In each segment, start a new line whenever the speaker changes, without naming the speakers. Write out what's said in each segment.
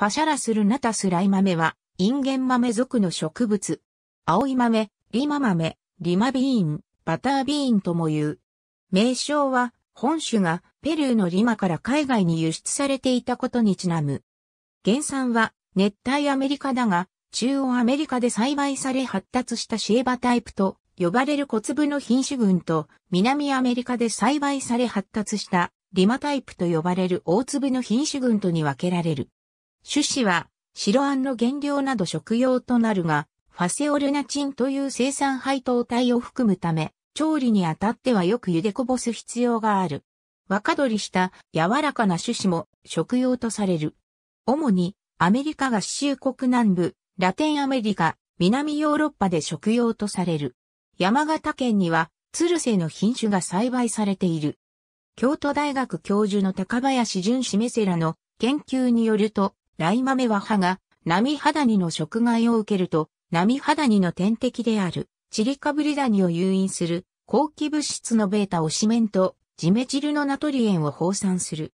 ファシャラスルナタスライ豆は、インゲン豆属の植物。青い豆、リマ豆、リマビーン、バタービーンとも言う。名称は、本種がペルーのリマから海外に輸出されていたことにちなむ。原産は熱帯アメリカだが、中央アメリカで栽培され発達したシエバタイプと呼ばれる小粒の品種群と、南アメリカで栽培され発達したリマタイプと呼ばれる大粒の品種群とに分けられる。種子は白あんの原料など食用となるが、ファセオルナチンという生産配当体を含むため、調理にあたってはよく茹でこぼす必要がある。若取りした柔らかな種子も食用とされる。主にアメリカ合衆国南部、ラテンアメリカ、南ヨーロッパで食用とされる。山形県には、ツルセの品種が栽培されている。京都大学教授の高林淳氏メセラの研究によると、ライマメは歯が、ナミハダニの食害を受けると、ナミハダニの天敵である、チリカブリダニを誘引する、後期物質のベータオシメンと、ジメチルのナトリエンを放散する。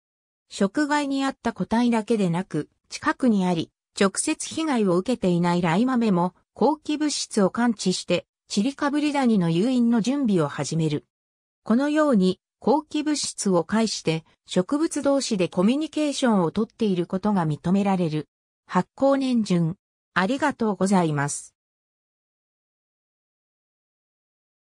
食害にあった個体だけでなく、近くにあり、直接被害を受けていないライマメも、後期物質を感知して、チリカブリダニの誘引の準備を始める。このように、後期物質を介して植物同士でコミュニケーションをとっていることが認められる。発酵年順。ありがとうございます。